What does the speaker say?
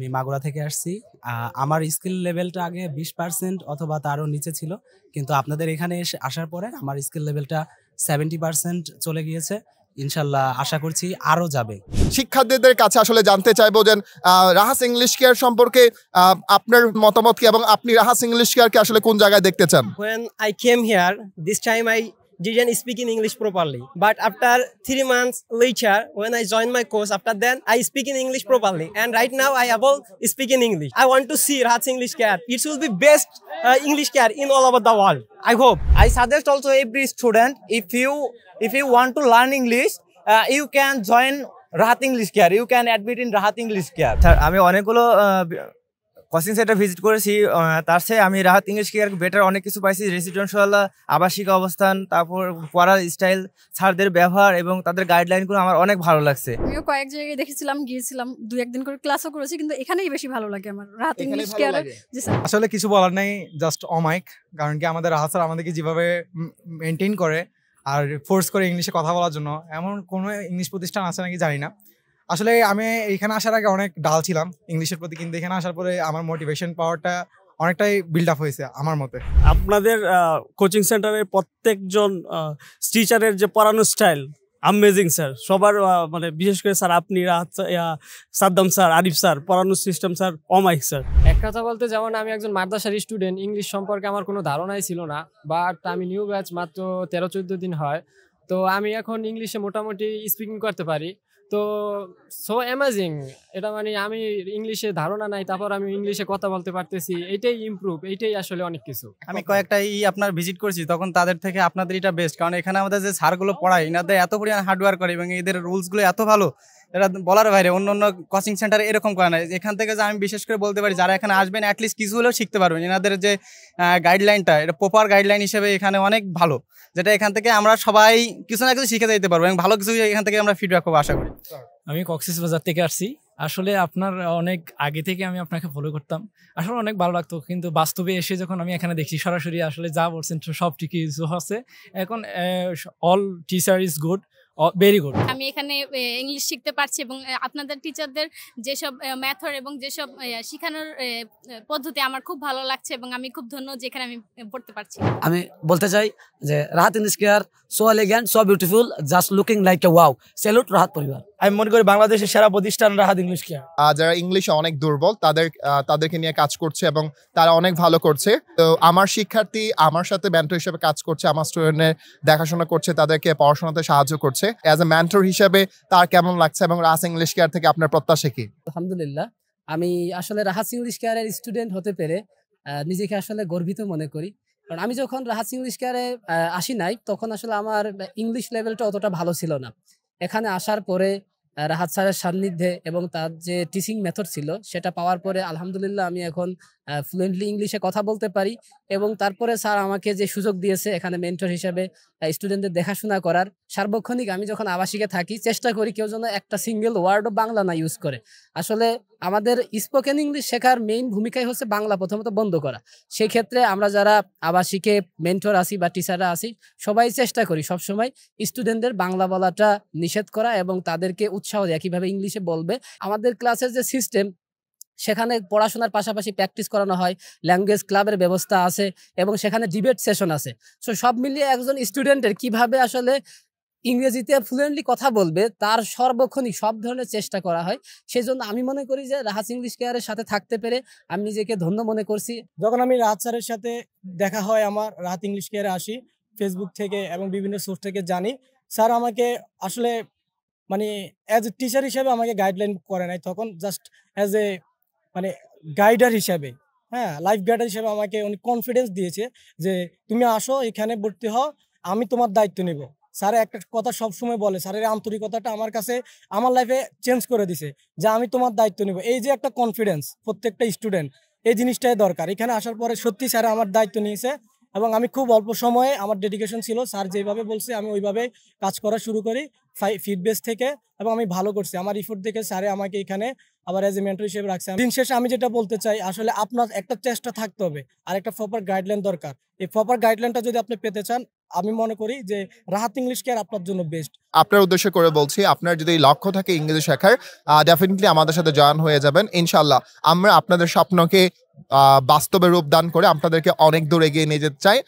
আমি মাগুরা থেকে আসছি আমার স্কিল লেভেলটা আগে বিশ পার্সেন্ট অথবা তারও নিচে ছিল কিন্তু আপনাদের এখানে এসে আসার পরে আমার স্কিল লেভেলটা সেভেন্টি পার্সেন্ট চলে গিয়েছে ইনশাল্লাহ আশা করছি আরও যাবে শিক্ষার্থীদের কাছে আসলে জানতে চাইবো যে রাহাস ইংলিশ কেয়ার সম্পর্কে আপনার মতামত কি এবং আপনি রাহাস ইংলিশ কেয়ারকে আসলে কোন জায়গায় দেখতে চান when I came here this time I didn't speak in English properly. But after three months later, when I joined my course, after then I speak in English properly. And right now I able speak in English. I want to see Rahat's English care. It should be best uh, English care in all over the world. I hope. I suggest also every student, if you if you want to learn English, uh, you can join Rahat English care. You can admit in Rahat English care. Sir, আমি অনেকগুলো coaching centre visit করেছি তার সে আমি Rahat English care better অনেক কিছু পাইছি residential আবাসিক অবস্থান তারপর পড়ার স্টাইল স্যারদের ব্যবহার এবং তাদের গাইডলাইনগুলো আমার অনেক ভালো লাগছে আমিও কয়েক জায়গায় দেখেছিলাম গিয়েছিলাম দু একদিন করে ক্লাসও করেছি কিন্তু এখানেই বেশি ভালো লাগে আমার রাহাত ইংলিশ কেয়ার আসলে কিছু বলার নেই জাস্ট অমাইক কারণ কি আমাদের রাহাত স্যার আমাদেরকে যেভাবে মেনটেন করে আর ফোর্স করে ইংলিশে কথা বলার জন্য এমন কোনো ইংলিশ প্রতিষ্ঠান আছে নাকি জানি না আসলে আমি এখানে আসার আগে অনেক ডাল ছিলাম ইংলিশের প্রতি কিন্তু এখানে আসার পরে আমার মোটিভেশন পাওয়ারটা অনেকটাই বিল্ড আপ হয়েছে আমার মতে আপনাদের কোচিং সেন্টারের প্রত্যেকজন টিচারের যে পড়ানোর স্টাইল আমেজিং স্যার সবার মানে বিশেষ করে স্যার আপনি সাদ্দাম স্যার আরিফ স্যার পড়ানোর সিস্টেম স্যার অমাইক স্যার এক কথা বলতে যেমন আমি একজন মাদ্রাসার স্টুডেন্ট ইংলিশ সম্পর্কে আমার কোনো ধারণাই ছিল না বাট আমি নিউ ব্যাচ মাত্র তেরো চোদ্দো দিন হয় তো আমি এখন ইংলিশে মোটামুটি স্পিকিং করতে পারি তো সো অ্যামাজিং এটা মানে আমি ইংলিশে ধারণা নাই তারপর আমি ইংলিশে কথা বলতে পারতেছি এটাই ইমপ্রুভ এটাই আসলে অনেক কিছু আমি কয়েকটা ই আপনার ভিজিট করেছি তখন তাদের থেকে আপনাদের এটা বেস্ট কারণ এখানে আমাদের যে স্যারগুলো পড়ায় এনাদের এত পরিমাণ হার্ডওয়ার্ক করে এবং এদের রুলসগুলো এত ভালো এটা বলার বাইরে অন্য অন্য কোচিং সেন্টার এরকম করে না এখান থেকে যে আমি বিশেষ করে বলতে পারি যারা এখানে আসবেন অ্যাটলিস্ট কিছু হলেও শিখতে পারবেন এনাদের যে গাইডলাইনটা এটা প্রপার গাইডলাইন হিসেবে এখানে অনেক ভালো যেটা এখান থেকে আমরা সবাই কিছু না কিছু শিখে যেতে পারবো এবং ভালো কিছু এখান থেকে আমরা ফিডব্যাক পাবো আশা করি আমি কক্সিস বাজার থেকে আসছি আসলে আপনার অনেক আগে থেকে আমি আপনাকে ফলো করতাম আসলে অনেক ভালো লাগতো কিন্তু বাস্তবে এসে যখন আমি এখানে দেখছি সরাসরি আসলে যা বলছেন সব ঠিকই আছে এখন all teacher is good very good আমি এখানে ইংলিশ শিখতে পারছি এবং আপনাদের টিচারদের যেসব ম্যাথর এবং যেসব শেখানোর পদ্ধতি আমার খুব ভালো লাগছে এবং আমি খুব ধন্য যে এখানে আমি পড়তে পারছি আমি বলতে চাই যে Rahat in care so elegant so beautiful just looking like a wow salute Rahat পরিবার আমি মনে করি বাংলাদেশের সেরা প্রতিষ্ঠান রাহাত ইংলিশ কেয়ার যারা ইংলিশে অনেক দুর্বল তাদের তাদেরকে নিয়ে কাজ করছে এবং তারা অনেক ভালো করছে তো আমার শিক্ষার্থী আমার সাথে ব্যান্ট হিসেবে কাজ করছে আমার স্টুডেন্টের দেখাশোনা করছে তাদেরকে পড়াশোনাতে সাহায্য করছে হচ্ছে অ্যাজ এ ম্যান্টর হিসেবে তার কেমন লাগছে এবং রাস ইংলিশ কেয়ার থেকে আপনার প্রত্যাশা কি আলহামদুলিল্লাহ আমি আসলে রাহাস ইংলিশ কেয়ারের স্টুডেন্ট হতে পেরে নিজেকে আসলে গর্বিত মনে করি কারণ আমি যখন রাহাস ইংলিশ কেয়ারে আসি নাই তখন আসলে আমার ইংলিশ লেভেলটা অতটা ভালো ছিল না এখানে আসার পরে রাহাত স্যারের সান্নিধ্যে এবং তার যে টিচিং মেথড ছিল সেটা পাওয়ার পরে আলহামদুলিল্লাহ আমি এখন ফ্লুয়েন্টলি ইংলিশে কথা বলতে পারি এবং তারপরে স্যার আমাকে যে সুযোগ দিয়েছে এখানে মেন্টর হিসাবে স্টুডেন্টদের দেখাশোনা করার সার্বক্ষণিক আমি যখন আবাসিকে থাকি চেষ্টা করি কেউ যেন একটা সিঙ্গেল ওয়ার্ডও বাংলা না ইউজ করে আসলে আমাদের স্পোকেন ইংলিশ শেখার মেইন ভূমিকাই হচ্ছে বাংলা প্রথমত বন্ধ করা সেই ক্ষেত্রে আমরা যারা আবাসিকে মেন্টর আসি বা টিচাররা আসি সবাই চেষ্টা করি সবসময় স্টুডেন্টদের বাংলা বলাটা নিষেধ করা এবং তাদেরকে উৎসাহ দেয় কীভাবে ইংলিশে বলবে আমাদের ক্লাসের যে সিস্টেম সেখানে পড়াশোনার পাশাপাশি প্র্যাকটিস করানো হয় ল্যাঙ্গুয়েজ ক্লাবের ব্যবস্থা আছে এবং সেখানে ডিবেট সেশন আছে সো সব মিলিয়ে একজন স্টুডেন্টের কিভাবে আসলে ইংরেজিতে ফ্লুয়েন্টলি কথা বলবে তার সর্বক্ষণিক সব ধরনের চেষ্টা করা হয় সেই জন্য আমি মনে করি যে রাহাজ ইংলিশ কেয়ারের সাথে থাকতে পেরে আমি নিজেকে ধন্য মনে করছি যখন আমি রাহাজ স্যারের সাথে দেখা হয় আমার রাহাত ইংলিশ কেয়ারে আসি ফেসবুক থেকে এবং বিভিন্ন সোর্স থেকে জানি স্যার আমাকে আসলে মানে অ্যাজ এ টিচার হিসেবে আমাকে গাইডলাইন করে নাই তখন জাস্ট অ্যাজ এ মানে গাইডার হিসাবে হ্যাঁ লাইফ গার্ডার হিসাবে আমাকে উনি কনফিডেন্স দিয়েছে যে তুমি আসো এখানে ভর্তি হও আমি তোমার দায়িত্ব নেব স্যার একটা কথা সবসময় বলে স্যারের আন্তরিকতাটা আমার কাছে আমার লাইফে চেঞ্জ করে দিছে যে আমি তোমার দায়িত্ব নেব এই যে একটা কনফিডেন্স প্রত্যেকটা স্টুডেন্ট এই জিনিসটাই দরকার এখানে আসার পরে সত্যি স্যার আমার দায়িত্ব নিয়েছে এবং আমি খুব অল্প সময়ে আমার ডেডিকেশন ছিল স্যার যেভাবে বলছে আমি ওইভাবে কাজ করা শুরু করি ফিডবেস থেকে এবং আমি ভালো করছি আমার রিপোর্ট দেখে স্যারে আমাকে এখানে আবার এজ এ মেন্টর হিসেবে রাখছে দিন শেষে আমি যেটা বলতে চাই আসলে আপনার একটা চেষ্টা থাকতে হবে আর একটা প্রপার গাইডলাইন দরকার এই প্রপার গাইডলাইনটা যদি আপনি পেতে চান আমি মনে করি যে রাহাত ইংলিশ কেয়ার আপনার জন্য বেস্ট আপনার উদ্দেশ্য করে বলছি আপনার যদি লক্ষ্য থাকে ইংরেজি শেখার ডেফিনেটলি আমাদের সাথে জয়েন হয়ে যাবেন ইনশাল্লাহ আমরা আপনাদের স্বপ্নকে বাস্তবে রূপদান করে আপনাদেরকে অনেক দূর এগিয়ে নিয়ে যেতে চাই